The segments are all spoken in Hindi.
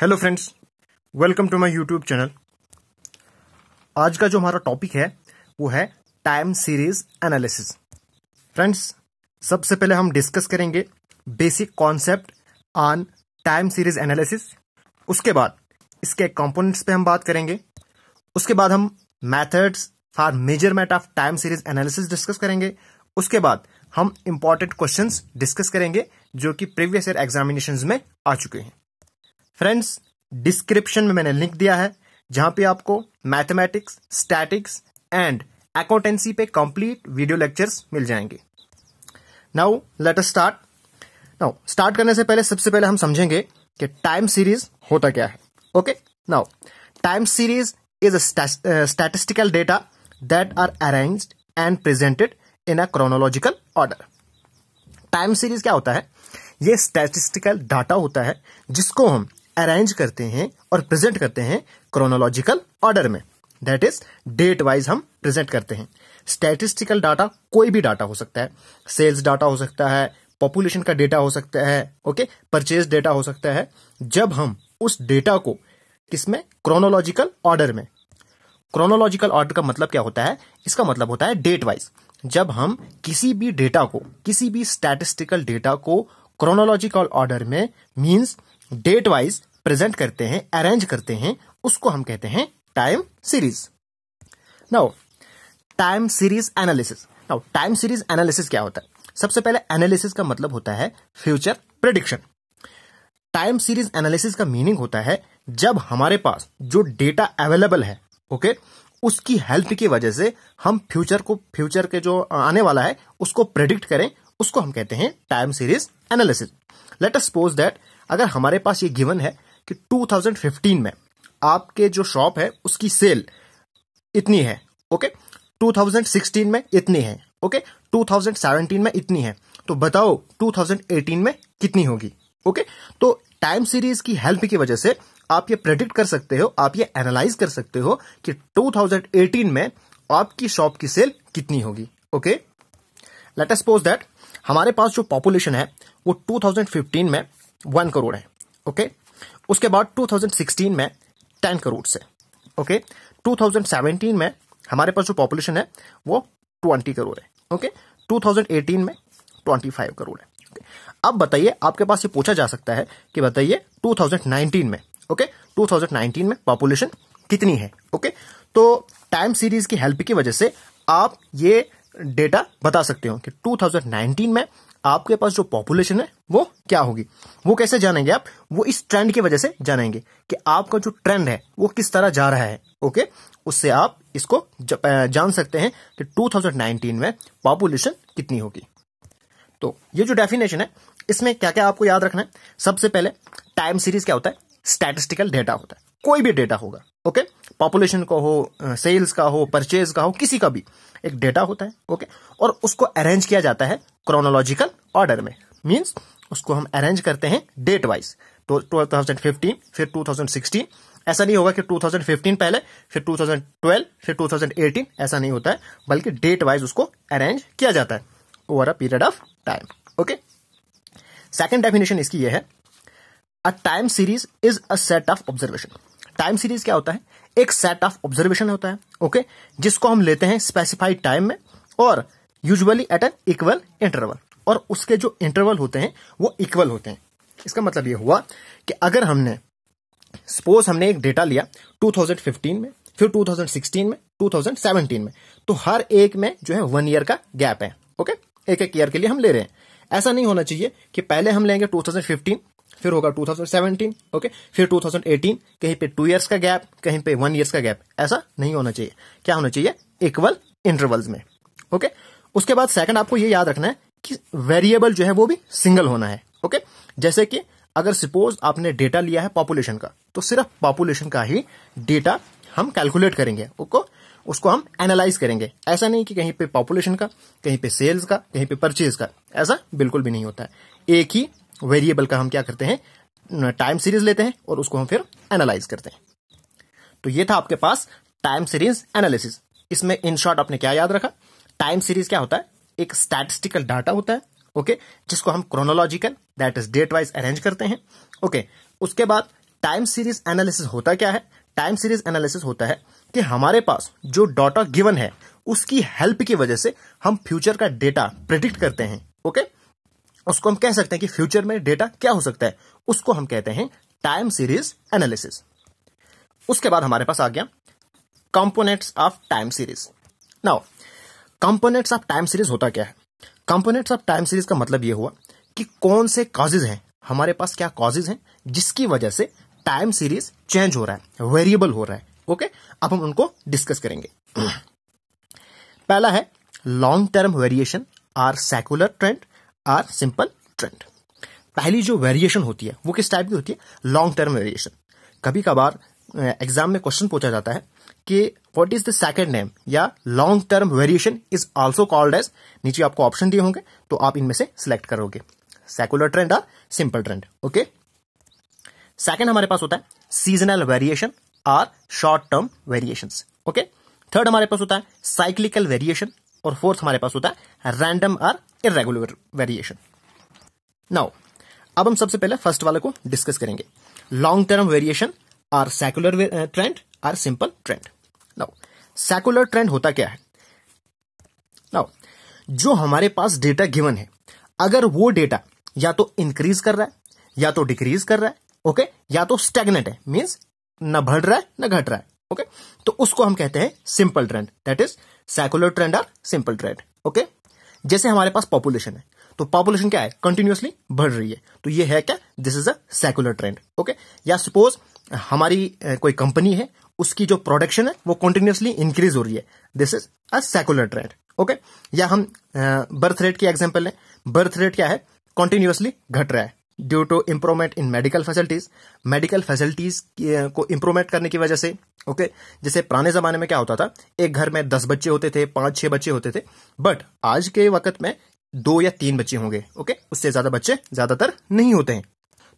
Hello friends welcome to my YouTube channel आज का जो हमारा टॉपिक है वो है टाइम सीरीज एनालिसिस फ्रेंड्स सबसे पहले हम डिस्कस करेंगे basic concept on time series analysis उसके बाद इसके कंपोनेंट्स पे हम बात करेंगे उसके बाद हम methods for measurement of time series analysis discuss करेंगे उसके बाद हम इंपॉर्टेंट क्वेश्चंस डिस्कस करेंगे जो कि प्रीवियस ईयर एग्जामिनेशन में आ चुके हैं फ्रेंड्स डिस्क्रिप्शन में मैंने लिंक दिया है जहां पे आपको मैथमेटिक्स स्टैटिक्स एंड अकाउंटेंसी पे कंप्लीट वीडियो लेक्चर्स मिल जाएंगे now let us start now start करने से पहले सबसे पहले हम समझेंगे कि टाइम सीरीज होता क्या है okay now time series is a statistical data that are arranged and presented in a chronological order time series क्या होता है ये स्टैटिस्टिकल डाटा होता है जिसको हम अरेंज करते हैं और प्रेजेंट करते हैं क्रोनोलॉजिकल ऑर्डर में दैट इज डेट वाइज हम प्रेजेंट करते हैं स्टैटिस्टिकल डाटा कोई भी डाटा हो सकता है सेल्स डाटा हो सकता है पॉपुलेशन का डेटा हो सकता है ओके परचेज डेटा हो सकता है जब हम उस डेटा को किसमें क्रोनोलॉजिकल ऑर्डर में क्रोनोलॉजिकल ऑर्डर का मतलब क्या होता है इसका मतलब होता है डेट वाइज जब हम किसी भी डेटा को किसी भी स्टैटिस्टिकल डेटा को क्रोनोलॉजिकल ऑर्डर में मीन्स डेट वाइज प्रेजेंट करते हैं अरेंज करते हैं उसको हम कहते हैं time series now time series analysis now time series analysis क्या होता है सबसे पहले एनालिसिस का मतलब होता है future prediction time series analysis का मीनिंग होता है जब हमारे पास जो डेटा अवेलेबल है ओके okay, उसकी हेल्प की वजह से हम फ्यूचर को फ्यूचर के जो आने वाला है उसको प्रेडिक्ट करें उसको हम कहते हैं time series analysis let us suppose that अगर हमारे पास ये गिवन है कि 2015 में आपके जो शॉप है उसकी सेल इतनी है ओके 2016 में इतनी है ओके 2017 में इतनी है तो बताओ 2018 में कितनी होगी ओके तो टाइम सीरीज की हेल्प की वजह से आप ये प्रेडिक्ट कर सकते हो आप ये एनालाइज कर सकते हो कि 2018 में आपकी शॉप की सेल कितनी होगी ओके लेट सपोज दैट हमारे पास जो पॉपुलेशन है वो 2015 में वन करोड़ है ओके okay? उसके बाद 2016 में 10 करोड़ से ओके 2017 में हमारे पास जो पॉपुलेशन है वो 20 करोड़ है ओके 2018 में 25 करोड़ है ओके? अब बताइए आपके पास ये पूछा जा सकता है कि बताइए 2019 में ओके 2019 में पॉपुलेशन कितनी है ओके तो टाइम सीरीज की हेल्प की वजह से आप ये डेटा बता सकते हो कि 2019 में आपके पास जो पॉपुलेशन है वो क्या होगी वो कैसे जानेंगे आप वो इस ट्रेंड की वजह से जानेंगे कि आपका जो ट्रेंड है वो किस तरह जा रहा है ओके उससे आप इसको जान सकते हैं कि 2019 में पॉपुलेशन कितनी होगी तो ये जो डेफिनेशन है इसमें क्या क्या आपको याद रखना है सबसे पहले टाइम सीरीज क्या होता है स्टैटिस्टिकल डेटा होता है कोई भी डेटा होगा ओके पॉपुलेशन का हो सेल्स का हो परचेज का हो किसी का भी एक डेटा होता है ओके और उसको अरेंज किया जाता है क्रोनोलॉजिकल ऑर्डर में मीन्स उसको हम अरेंज करते हैं डेट वाइज तो 2015 फिर 2016 ऐसा नहीं होगा कि 2015 पहले फिर 2012 फिर 2018 ऐसा नहीं होता है बल्कि डेट वाइज उसको अरेंज किया जाता है over a period of time okay second definition इसकी यह है a time series is a set of observation time series क्या होता है एक सेट ऑफ ऑब्जर्वेशन होता है ओके okay? जिसको हम लेते हैं स्पेसिफाइड टाइम में और usually at an equal interval और उसके जो इंटरवल होते हैं वो इक्वल होते हैं इसका मतलब ये हुआ कि अगर हमने सपोज हमने एक डेटा लिया 2015 में फिर 2016 में 2017 में तो हर एक में जो है वन ईयर का गैप है ओके एक एक ईयर के लिए हम ले रहे हैं ऐसा नहीं होना चाहिए कि पहले हम लेंगे 2015 फिर होगा 2017 ओके फिर 2018 कहीं पे टू ईयर्स का गैप कहीं पे वन ईयर्स का गैप ऐसा नहीं होना चाहिए क्या होना चाहिए इक्वल इंटरवल्स में ओके उसके बाद सेकंड आपको ये याद रखना है कि वेरिएबल जो है वो भी सिंगल होना है ओके जैसे कि अगर सपोज आपने डेटा लिया है पॉपुलेशन का तो सिर्फ पॉपुलेशन का ही डेटा हम कैलकुलेट करेंगे ओको उसको हम एनालाइज करेंगे ऐसा नहीं कि कहीं पे पॉपुलेशन का कहीं पे सेल्स का कहीं पे परचेज का ऐसा बिल्कुल भी नहीं होता है एक ही वेरिएबल का हम क्या करते हैं टाइम सीरीज लेते हैं और उसको हम फिर एनालाइज करते हैं तो ये था आपके पास टाइम सीरीज एनालिसिस इसमें इन शॉर्ट आपने क्या याद रखा टाइम सीरीज क्या होता है एक स्टैटिस्टिकल डाटा होता है ओके जिसको हम chronological that is date wise arrange करते हैं ओके उसके बाद टाइम सीरीज एनालिसिस होता क्या है टाइम सीरीज एनालिसिस होता है कि हमारे पास जो डाटा गिवन है उसकी हेल्प की वजह से हम फ्यूचर का डेटा प्रिडिक्ट करते हैं ओके उसको हम कह सकते हैं कि फ्यूचर में डेटा क्या हो सकता है उसको हम कहते हैं टाइम सीरीज एनालिसिस उसके बाद हमारे पास आ गया components of time series now components of time series होता क्या है कंपोनेंट्स ऑफ टाइम सीरीज का मतलब ये हुआ कि कौन से कॉजेज हैं हमारे पास क्या कॉजेज हैं जिसकी वजह से टाइम सीरीज चेंज हो रहा है वेरिएबल हो रहा है ओके अब हम उनको डिस्कस करेंगे पहला है long term variation or secular trend or simple trend पहली जो वेरिएशन होती है वो किस टाइप की होती है लॉन्ग टर्म वेरिएशन कभी कभार एग्जाम में क्वेश्चन पूछा जाता है कि what is the second name या long term variation is also called as नीचे आपको ऑप्शन दिए होंगे तो आप इनमें से सिलेक्ट करोगे सेकुलर ट्रेंड और सिंपल ट्रेंड ओके सेकेंड हमारे पास होता है सीजनल वेरिएशन और short term variation okay third हमारे पास होता है साइक्लिकल वेरिएशन और फोर्थ हमारे पास होता है रैंडम और इरेगुलर वेरिएशन नाउ अब हम सबसे पहले फर्स्ट वाले को डिस्कस करेंगे long term variation or secular trend or simple trend secular trend होता क्या है नाउ जो हमारे पास डेटा गिवन है अगर वो डेटा या तो इंक्रीज कर रहा है या तो डिक्रीज कर रहा है ओके okay? या तो स्टेगनेट है मीन्स न बढ़ रहा है ना घट रहा है ओके okay? तो उसको हम कहते हैं simple trend that is secular trend और सिंपल ट्रेंड ओके जैसे हमारे पास पॉपुलेशन है तो पॉपुलेशन क्या है कंटिन्यूसली बढ़ रही है तो ये है क्या this is a secular trend okay या सपोज हमारी कोई कंपनी है उसकी जो प्रोडक्शन है वो कॉन्टिन्यूसली इंक्रीज हो रही है this is a secular trend okay या हम बर्थ रेट की एग्जाम्पल लें बर्थ रेट क्या है कॉन्टिन्यूसली घट रहा है due to improvement in medical facilities medical facilities को इम्प्रूवमेंट करने की वजह से ओके okay? जैसे पुराने जमाने में क्या होता था एक घर में दस बच्चे होते थे पांच छह बच्चे होते थे बट आज के वक्त में दो या तीन बच्चे होंगे ओके okay? उससे ज्यादा बच्चे ज्यादातर नहीं होते हैं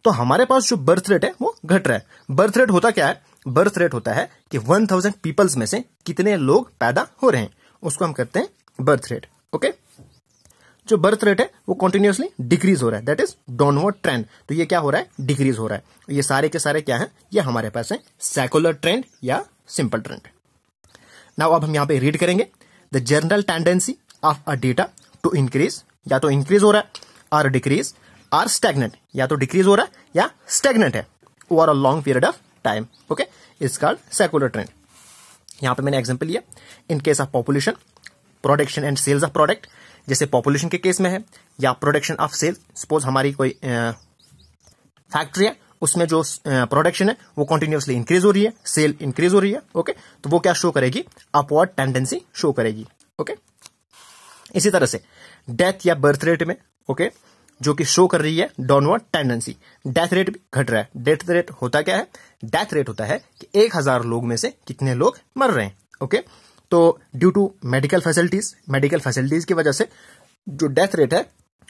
तो हमारे पास जो बर्थ रेट है वो घट रहा है बर्थ रेट होता क्या है बर्थ रेट होता है कि 1000 थाउजेंड पीपल्स में से कितने लोग पैदा हो रहे हैं उसको हम कहते हैं बर्थ रेट ओके जो बर्थ रेट है वो कंटिन्यूसली डिक्रीज हो रहा है दैट इज डाउनवर्ड ट्रेंड तो ये क्या हो रहा है डिक्रीज हो रहा है ये सारे के सारे क्या है ये हमारे पास है सेकुलर ट्रेंड या सिंपल ट्रेंड नाउ अब हम यहां पे रीड करेंगे the general tendency of a data to increase या तो इंक्रीज हो रहा है और डिक्रीज आर स्टेगनेंट या तो डिक्रीज हो रहा है या स्टेगनेंट है over a long period of time okay is called secular trend यहां पे मैंने एग्जाम्पल लिया in case of population production and sales of product जैसे पॉपुलेशन के केस में है या प्रोडक्शन ऑफ सेल्स सपोज हमारी कोई फैक्ट्री है उसमें जो प्रोडक्शन है वो कंटिन्यूसली इंक्रीज हो रही है सेल इंक्रीज हो रही है ओके तो वो क्या शो करेगी अपवर्ड टेंडेंसी शो करेगी ओके इसी तरह से डेथ या बर्थ रेट में ओके okay? जो कि शो कर रही है डाउनवर्ड टेंडेंसी डेथ रेट भी घट रहा है डेथ रेट होता क्या है डेथ रेट होता है कि एक हजार लोग में से कितने लोग मर रहे हैं ओके तो due to medical facilities medical facilities की वजह से जो डेथ रेट है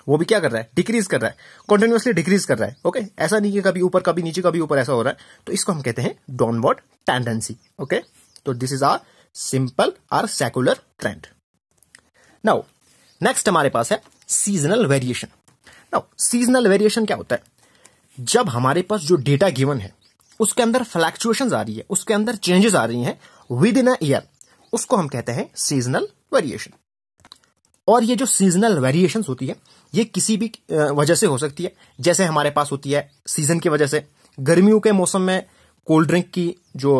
वो भी क्या कर रहा है डिक्रीज कर रहा है कंटिन्यूअसली डिक्रीज कर रहा है ओके ऐसा नहीं कि कभी ऊपर कभी नीचे कभी ऊपर ऐसा हो रहा है तो इसको हम कहते हैं डाउनवर्ड टेंडेंसी ओके तो this is or simple or secular trend now next हमारे पास है सीजनल वेरिएशन ना सीजनल वेरिएशन क्या होता है जब हमारे पास जो डेटा गिवन है उसके अंदर फ्लैक्चुएशन आ रही है उसके अंदर चेंजेस आ रही हैं विद इन अ ईयर उसको हम कहते हैं सीजनल वेरिएशन और ये जो सीजनल वेरिएशन होती है ये किसी भी वजह से हो सकती है जैसे हमारे पास होती है सीजन की वजह से गर्मियों के मौसम में कोल्ड ड्रिंक की जो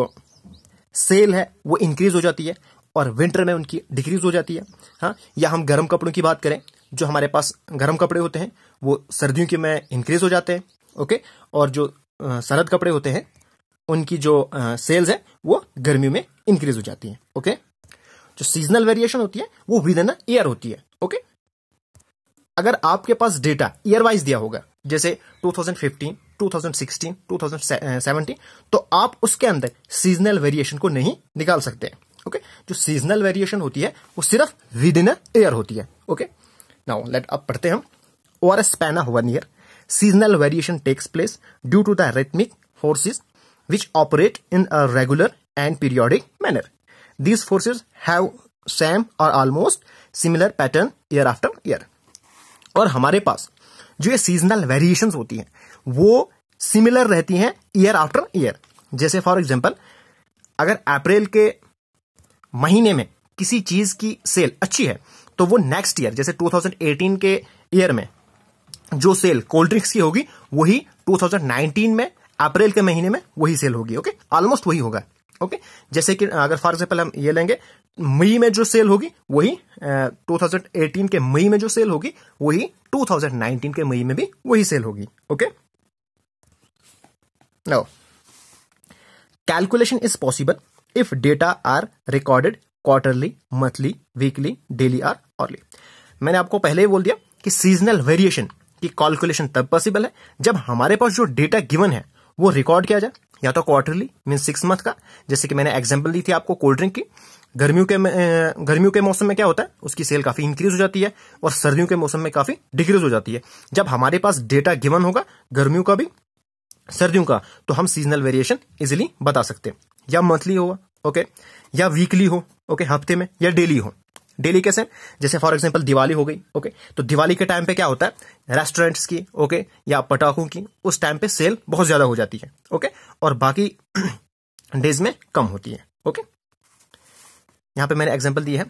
सेल है वो इंक्रीज हो जाती है और विंटर में उनकी डिक्रीज हो जाती है हाँ या हम गर्म कपड़ों की बात करें जो हमारे पास गर्म कपड़े होते हैं वो सर्दियों के में इंक्रीज हो जाते हैं ओके और जो सरद कपड़े होते हैं उनकी जो सेल्स है वो गर्मियों में इंक्रीज हो जाती है ओके जो सीजनल वेरिएशन होती है वो विद इन ईयर होती है ओके अगर आपके पास डेटा ईयर वाइज दिया होगा जैसे 2015, 2016, 2017 तो आप उसके अंदर सीजनल वेरिएशन को नहीं निकाल सकते ओके जो सीजनल वेरिएशन होती है वो सिर्फ विद इन ईयर होती है ओके नाउ लेट अब पढ़ते हैं over a span of one year seasonal variation takes place due to the rhythmic forces which operate in a regular and periodic manner these forces have same और almost similar pattern year after year और हमारे पास जो ये सीजनल वेरिएशन होती हैं वो सिमिलर रहती हैं ईयर आफ्टर ईयर जैसे फॉर एग्जाम्पल अगर अप्रैल के महीने में किसी चीज की सेल अच्छी है तो वो नेक्स्ट ईयर जैसे 2018 के ईयर में जो सेल कोल्ड ड्रिंक्स की होगी वही 2019 में अप्रैल के महीने में वही सेल होगी ओके ऑलमोस्ट वही होगा ओके जैसे कि अगर फॉर एग्जाम्पल हम ये लेंगे मई में जो सेल होगी वही uh, 2018 के मई में जो सेल होगी वही 2019 के मई में भी वही सेल होगी okay now calculation is possible if data are recorded quarterly monthly weekly daily or hourly मैंने आपको पहले ही बोल दिया कि सीजनल वेरिएशन की कैलकुलेशन तब पॉसिबल है जब हमारे पास जो डेटा गिवन है वो रिकॉर्ड किया जाए या तो क्वार्टरली मीन सिक्स मंथ का जैसे कि मैंने एग्जाम्पल दी थी आपको कोल्ड ड्रिंक की गर्मियों के गर्मियों के मौसम में क्या होता है उसकी सेल काफी इंक्रीज हो जाती है और सर्दियों के मौसम में काफी डिक्रीज हो जाती है जब हमारे पास डेटा गिवन होगा गर्मियों का भी सर्दियों का तो हम सीजनल वेरिएशन इजिली बता सकते हैं या मंथली होगा ओके या वीकली हो ओके हफ्ते में या डेली हो डेली कैसे जैसे फॉर एग्जाम्पल दिवाली हो गई ओके तो दिवाली के टाइम पे क्या होता है रेस्टोरेंट्स की ओके या पटाखों की उस टाइम पे सेल बहुत ज्यादा हो जाती है ओके और बाकी डेज में कम होती है ओके यहां पे मैंने एग्जाम्पल दी है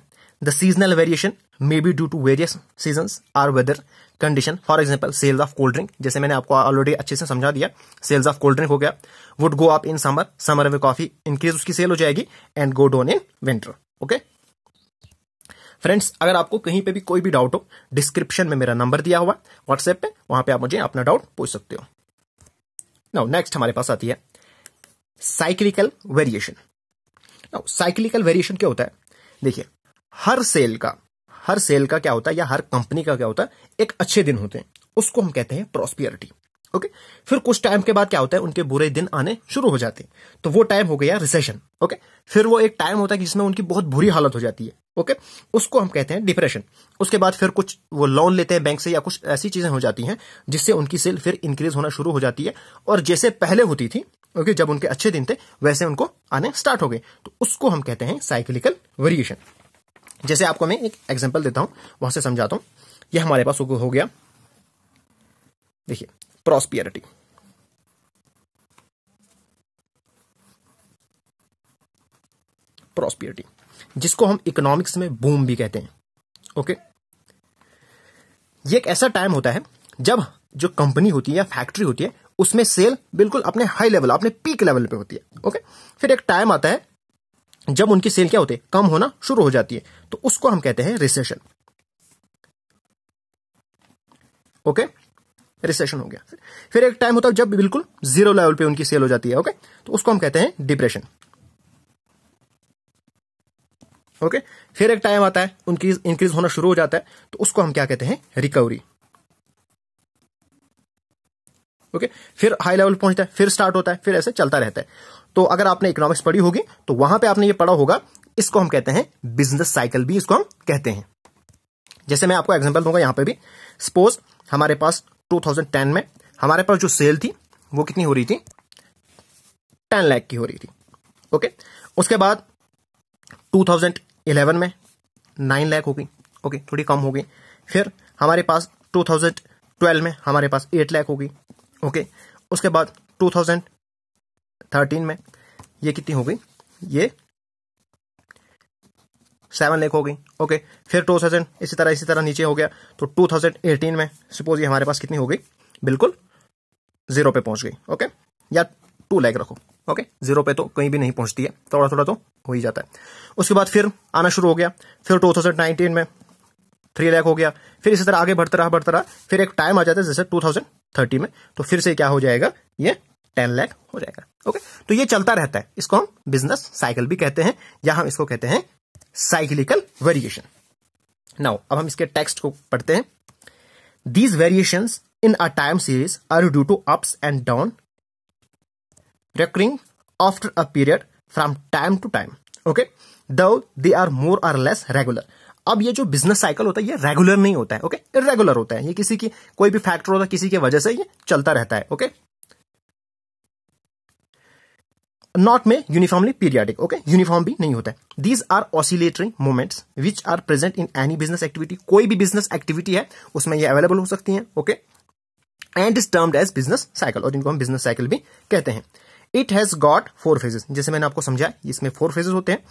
The seasonal variation may be due to various seasons or weather condition. For example, sales of cold drink, jaise maine aapko already acche se samjha diya sales of cold drink ho gaya would go up in summer summer mein coffee increase uski sale ho jayegi and go down in winter okay friends अगर आपको कहीं पे भी कोई भी डाउट हो डिस्क्रिप्शन में मेरा नंबर दिया हुआ व्हाट्सएप पे वहां पे आप मुझे अपना डाउट पूछ सकते हो नाउ नेक्स्ट हमारे पास आती है cyclical variation now cyclical variation क्या होता है देखिए हर सेल का हर सेल का क्या होता है या हर कंपनी का क्या होता है एक अच्छे दिन होते हैं उसको हम कहते हैं प्रोस्पियरिटी ओके फिर कुछ टाइम के बाद क्या होता है उनके बुरे दिन आने शुरू हो जाते हैं तो वो टाइम हो गया रिसेशन ओके फिर वो एक टाइम होता है जिसमें उनकी बहुत बुरी हालत हो जाती है ओके उसको हम कहते हैं डिप्रेशन उसके बाद फिर कुछ वो लोन लेते हैं बैंक से या कुछ ऐसी चीजें हो जाती हैं जिससे उनकी सेल फिर इंक्रीज होना शुरू हो जाती है और जैसे पहले होती थी ओके जब उनके अच्छे दिन थे वैसे उनको आने स्टार्ट हो गए तो उसको हम कहते हैं साइकिलिकल वेरिएशन जैसे आपको मैं एक एग्जाम्पल देता हूं वहां से समझाता हूं यह हमारे पास हो गया देखिए प्रॉस्पियरिटी प्रॉस्पियरिटी जिसको हम इकोनॉमिक्स में बूम भी कहते हैं ओके ये एक ऐसा टाइम होता है जब जो कंपनी होती है या फैक्ट्री होती है उसमें सेल बिल्कुल अपने हाई लेवल अपने पीक लेवल पे होती है ओके फिर एक टाइम आता है जब उनकी सेल क्या होते है कम होना शुरू हो जाती है तो उसको हम कहते हैं रिसेशन ओके रिसेशन हो गया फिर एक टाइम होता है जब बिल्कुल जीरो लेवल पे उनकी सेल हो जाती है ओके तो उसको हम कहते हैं डिप्रेशन ओके फिर एक टाइम आता है उनकी इंक्रीज होना शुरू हो जाता है तो उसको हम क्या कहते हैं रिकवरी ओके फिर हाई लेवल पहुंचता है फिर स्टार्ट होता है फिर ऐसे चलता रहता है तो अगर आपने इकोनॉमिक्स पढ़ी होगी तो वहां पे आपने ये पढ़ा होगा इसको हम कहते हैं बिजनेस साइकिल भी इसको हम कहते हैं जैसे मैं आपको एग्जाम्पल दूंगा यहां पर भी सपोज हमारे पास टू में हमारे पास जो सेल थी वो कितनी हो रही थी टेन लैख की हो रही थी ओके उसके बाद 2011 में नाइन लैख हो गई ओके थोड़ी कम हो गई फिर हमारे पास 2012 में हमारे पास एट लैख हो गई ओके उसके बाद थर्टीन में ये कितनी हो गई ये सेवन लेख हो गई ओके फिर टू थाउजेंड इसी तरह इसी तरह नीचे हो गया तो टू थाउजेंड एटीन में सपोज ये हमारे पास कितनी हो गई बिल्कुल जीरो पे पहुंच गई ओके या टू लैख रखो ओके जीरो पे तो कहीं भी नहीं पहुंचती है थोड़ा थोड़ा तो हो ही जाता है उसके बाद फिर आना शुरू हो गया फिर टू थाउजेंड नाइनटीन में थ्री लैख हो गया फिर इसी तरह आगे बढ़ता रहा बढ़ता रहा फिर एक टाइम आ जाता है जैसे टू थाउजेंड थर्टी में तो फिर से क्या हो जाएगा ये टेन लैख हो जाएगा ओके तो ये चलता रहता है इसको हम बिजनेस साइकिल भी कहते हैं या हम इसको कहते हैं साइकिलिकल वेरिएशन नाउ अब हम इसके टेक्स्ट को पढ़ते हैं these variation in a time series are due to ups and down recurring after a period from time to time okay though they are more or less regular अब ये जो बिजनेस साइकिल होता है ये रेगुलर नहीं होता है ओके okay? इरेगुलर होता है ये किसी की कोई भी फैक्टर होता है किसी की वजह से ये चलता रहता है ओके okay? नॉट में यूनिफॉर्मली पीरियाडिक ओके यूनिफॉर्म भी नहीं होता है these are oscillatory movements which are present in any business activity कोई भी बिजनेस एक्टिविटी है उसमें ये अवेलेबल हो सकती है okay and is termed as business cycle और इनको हम बिजनेस साइकिल भी कहते हैं it has got four phases जैसे मैंने आपको समझाया इसमें फोर फेजेस होते हैं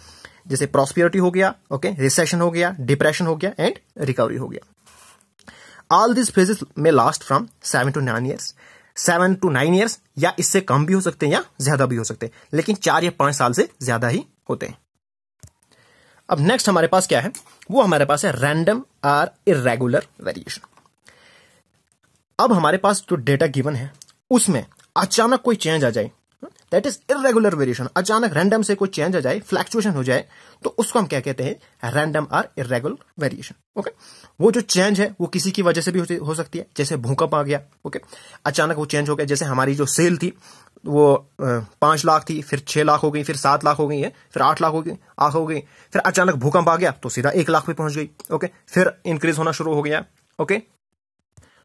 जैसे प्रॉस्पियरिटी हो गया ओके okay? रिसेशन हो गया डिप्रेशन हो गया एंड रिकवरी हो गया ऑल दिस फेजेस में last from seven to nine years seven to nine years या इससे कम भी हो सकते हैं या ज्यादा भी हो सकते हैं लेकिन चार या पांच साल से ज्यादा ही होते हैं अब नेक्स्ट हमारे पास क्या है वो हमारे पास है रैंडम आर इरेगुलर वेरिएशन अब हमारे पास जो डेटा गिवन है उसमें अचानक कोई चेंज आ जाए दैट इज इरेगुलर वेरिएशन अचानक रैंडम से कोई चेंज आ जाए फ्लैक्चुएशन हो जाए तो उसको हम क्या कहते हैं random or irregular variation okay वो जो चेंज है वो किसी की वजह से भी हो सकती है जैसे भूकंप आ गया ओके okay? अचानक वो चेंज हो गया जैसे हमारी जो सेल थी वो पांच लाख थी फिर छह लाख हो गई फिर सात लाख हो गई है फिर आठ लाख हो गई आठ हो गई फिर अचानक भूकंप आ गया तो सीधा एक लाख पे पहुंच गई ओके फिर इंक्रीज होना शुरू हो गया ओके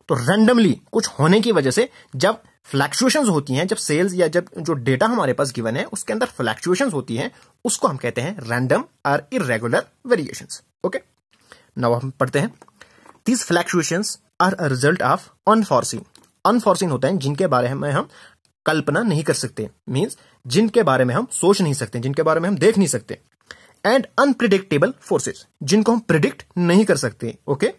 तो रैंडमली कुछ होने की वजह से जब फ्लैक्चुएशन होती हैं जब सेल्स या जब जो डेटा हमारे पास गिवन है उसके अंदर फ्लैक्चुएशन होती हैं उसको हम कहते हैं रैंडम और इरेगुलर वेरिएशन ओके नाउ हम पढ़ते हैं these fluctuation are a result of unforeseen unforeseen होते हैं जिनके बारे में हम कल्पना नहीं कर सकते मीन्स जिनके बारे में हम सोच नहीं सकते जिनके बारे में हम देख नहीं सकते एंड अनप्रिडिक्टेबल फोर्सेज जिनको हम प्रिडिक्ट नहीं कर सकते okay okay?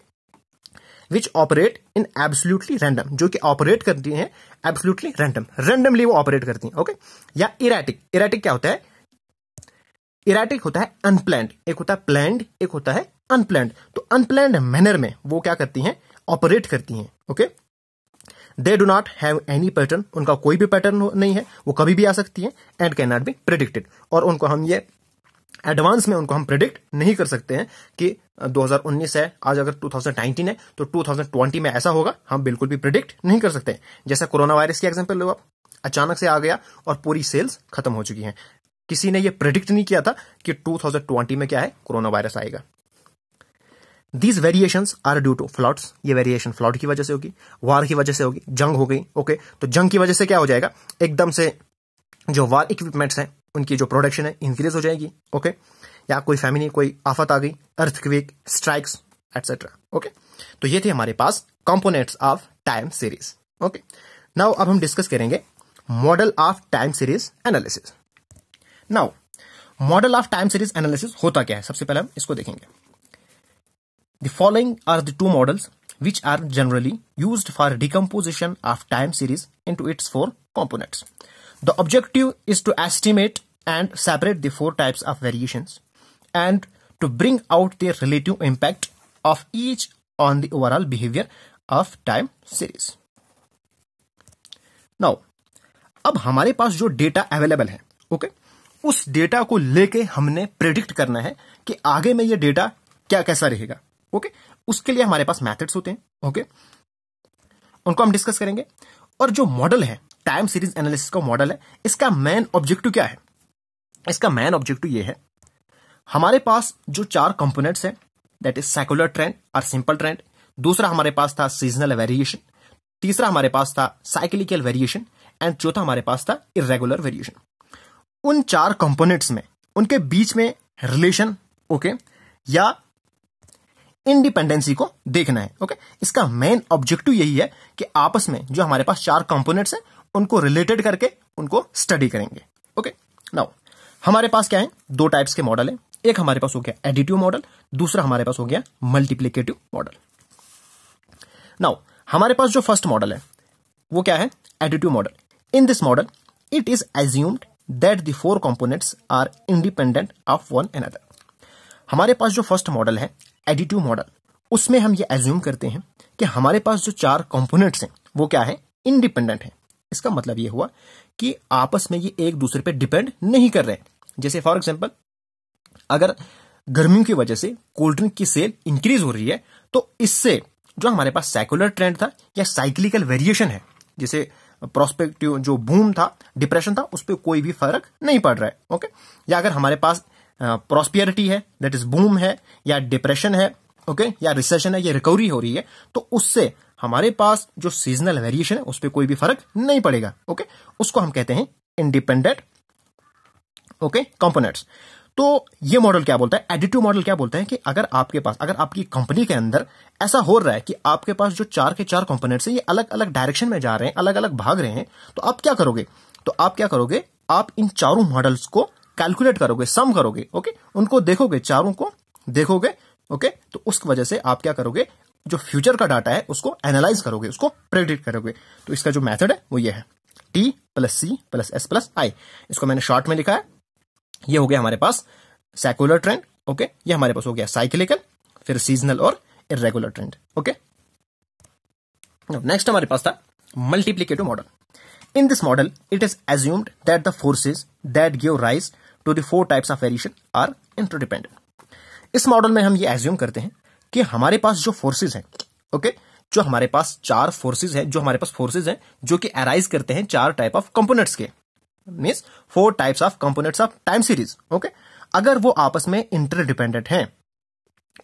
Which operate in absolutely random जो कि ऑपरेट करती हैं एब्सोल्यूटली रैंडम रैंडमली वो ऑपरेट करती हैं ओके या इराटिक इराटिक क्या होता है इराटिक होता है अनप्लैंड एक होता है प्लैंड एक होता है अनप्लैंड तो अनप्लैंड मैनर में वो क्या करती हैं ऑपरेट करती हैं okay they do not have any pattern उनका कोई भी पैटर्न नहीं है वो कभी भी आ सकती है and can not be predicted और उनको हम ये एडवांस में उनको हम प्रिडिक्ट नहीं कर सकते हैं कि 2019 है आज अगर 2019 है तो 2020 में ऐसा होगा हम बिल्कुल भी प्रिडिक्ट नहीं कर सकते जैसा कोरोना वायरस की एग्जाम्पल लो आप अचानक से आ गया और पूरी सेल्स खत्म हो चुकी हैं किसी ने यह प्रिडिक्ट नहीं किया था कि 2020 में क्या है कोरोना वायरस आएगा these variation are due to floods ये वेरिएशन फ्लॉट की वजह से होगी वार की वजह से होगी जंग हो गई ओके तो जंग की वजह से क्या हो जाएगा एकदम से जो वार इक्विपमेंट्स हैं उनकी जो प्रोडक्शन है इंक्रीज हो जाएगी ओके या कोई फैमिली कोई आफत आ गई अर्थक्विक स्ट्राइक्स एटसेट्रा ओके तो ये थे हमारे पास components of time series okay now अब हम डिस्कस करेंगे model of time series analysis now model of time series analysis होता क्या है सबसे पहले हम इसको देखेंगे the following are the two models are generally use for decomposition of time series into its four components the objective is to estimate and separate the four types of variations and to bring out their relative impact of each on the overall behavior of time series. Now अब हमारे पास जो डेटा अवेलेबल है ओके उस डेटा को लेके हमने प्रेडिक्ट करना है कि आगे में ये डेटा क्या कैसा रहेगा ओके उसके लिए हमारे पास मैथड्स होते हैं ओके उनको हम डिस्कस करेंगे और जो मॉडल है टाइम सीरीज एनालिसिस का मॉडल है इसका मेन ऑब्जेक्टिव क्या है इसका मेन ऑब्जेक्टिव ये है हमारे पास जो चार कंपोनेंट्स हैं दैट इज सेकुलर ट्रेंड और सिंपल ट्रेंड दूसरा हमारे पास था सीजनल वेरिएशन तीसरा हमारे पास था साइकिलिकल वेरिएशन एंड चौथा हमारे पास था इरेगुलर वेरिएशन उन चार कंपोनेंट्स में उनके बीच में रिलेशन ओके okay, या इंडिपेंडेंसी को देखना है ओके okay? इसका मेन ऑब्जेक्टिव यही है कि आपस में जो हमारे पास चार कंपोनेंट्स हैं उनको रिलेटेड करके उनको स्टडी करेंगे ओके okay? नाउ हमारे पास क्या है दो टाइप्स के मॉडल है एक हमारे पास हो गया एडिटिव मॉडल दूसरा हमारे पास हो गया मल्टीप्लीकेटिव मॉडल नाउ हमारे पास जो फर्स्ट मॉडल है वो क्या है additive model in this model it is assumed that the four components are independent of one another हमारे पास जो फर्स्ट मॉडल है एडिटिव मॉडल उसमें हम ये एज्यूम करते हैं कि हमारे पास जो चार कॉम्पोनेट्स हैं वो क्या है इंडिपेंडेंट है इसका मतलब ये हुआ कि आपस में ये एक दूसरे पे डिपेंड नहीं कर रहे जैसे फॉर एग्जाम्पल अगर गर्मियों की वजह से कोल्ड ड्रिंक की सेल इंक्रीज हो रही है तो इससे जो हमारे पास साइकुलर ट्रेंड था या साइक्लिकल वेरिएशन है जैसे प्रोस्पेक्टिव जो बूम था डिप्रेशन था उस पर कोई भी फर्क नहीं पड़ रहा है ओके या अगर हमारे पास प्रोस्पियरिटी है दैट इज बूम है या डिप्रेशन है ओके या रिसेशन है या रिकवरी हो रही है तो उससे हमारे पास जो सीजनल वेरिएशन है उस पर कोई भी फर्क नहीं पड़ेगा ओके उसको हम कहते हैं इंडिपेंडेंट ओके कंपोनेंट्स तो ये मॉडल क्या बोलता है एडिटिव मॉडल क्या बोलता है कि अगर आपके पास अगर आपकी कंपनी के अंदर ऐसा हो रहा है कि आपके पास जो चार के चार कंपोनेंट्स हैं ये अलग अलग डायरेक्शन में जा रहे हैं अलग अलग भाग रहे हैं तो आप क्या करोगे तो आप क्या करोगे आप इन चारों मॉडल्स को कैलकुलेट करोगे सम करोगे ओके उनको देखोगे चारों को देखोगे ओके तो उस वजह से आप क्या करोगे जो फ्यूचर का डाटा है उसको एनालाइज करोगे उसको प्रेडिक्ट करोगे तो इसका जो मेथड है वो ये है T plus C plus S plus I इसको मैंने शॉर्ट में लिखा है ये हो गया हमारे पास सेकुलर ट्रेंड ओके ये हमारे पास हो गया साइकिलिकल फिर सीजनल और इरेगुलर ट्रेंड ओके नेक्स्ट हमारे पास था multiplicative model in this model it is assumed that the forces that give rise to the four types of variation are interdependent इस मॉडल में हम ये एज्यूम करते हैं कि हमारे पास जो फोर्सेज हैं ओके जो हमारे पास चार फोर्सेज हैं जो हमारे पास फोर्सेज हैं जो कि अराइज करते हैं चार टाइप ऑफ कंपोनेंट्स के means four types of components of time series okay अगर वो आपस में इंटरडिपेंडेंट हैं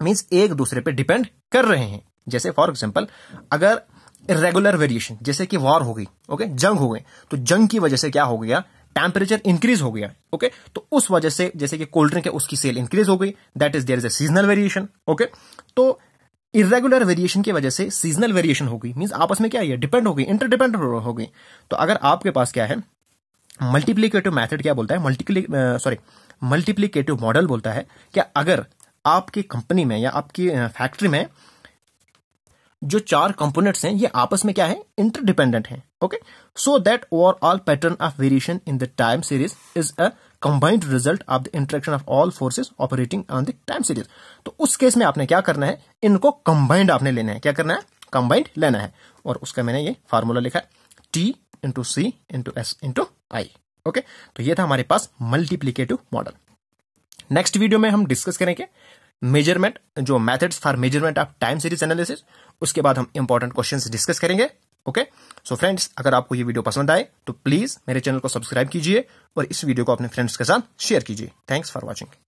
मीन्स एक दूसरे पे डिपेंड कर रहे हैं जैसे फॉर एग्जाम्पल अगर रेगुलर वेरिएशन जैसे कि वॉर हो गई ओके जंग हो गई तो जंग की वजह से क्या हो गया टेम्परेचर इंक्रीज हो गया ओके तो उस वजह से जैसे कि कोल्ड ड्रिंक है उसकी सेल इंक्रीज हो गई that is there is a seasonal variation okay तो इरेगुलर वेरिएशन की वजह से सीजनल वेरिएशन हो गई मीन्स आपस में क्या है डिपेंड हो गई इंटरडिपेंड हो गई तो अगर आपके पास क्या है मल्टीप्लीकेटिव मैथड क्या बोलता है मल्टीप्ली सॉरी मल्टीप्लीकेटिव मॉडल बोलता है क्या अगर आपकी कंपनी में या आपकी फैक्ट्री uh, में जो चार कंपोनेंट्स हैं ये आपस में क्या है इंटरडिपेंडेंट हैं okay so that overall pattern of variation in the time series is a combined result of the interaction of all forces operating on the time series तो उस केस में आपने क्या करना है इनको कंबाइंड आपने लेना है क्या करना है कंबाइंड लेना है और उसका मैंने ये फार्मूला लिखा है T into C into S into I okay तो ये था हमारे पास मल्टीप्लीकेटिव मॉडल नेक्स्ट वीडियो में हम डिस्कस करेंगे मेजरमेंट जो methods for measurement of time series analysis उसके बाद हम इंपॉर्टेंट क्वेश्चन डिस्कस करेंगे ओके सो फ्रेंड्स अगर आपको ये वीडियो पसंद आए तो प्लीज मेरे चैनल को सब्सक्राइब कीजिए और इस वीडियो को अपने फ्रेंड्स के साथ शेयर कीजिए थैंक्स फॉर वॉचिंग